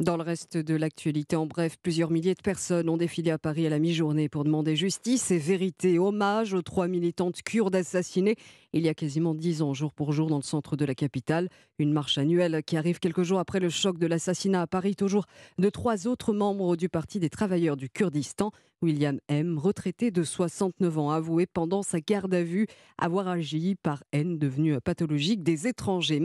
Dans le reste de l'actualité, en bref, plusieurs milliers de personnes ont défilé à Paris à la mi-journée pour demander justice et vérité, hommage aux trois militantes kurdes assassinées il y a quasiment dix ans, jour pour jour, dans le centre de la capitale. Une marche annuelle qui arrive quelques jours après le choc de l'assassinat à Paris, toujours de trois autres membres du Parti des travailleurs du Kurdistan. William M., retraité de 69 ans, avoué pendant sa garde à vue avoir agi par haine devenue pathologique des étrangers.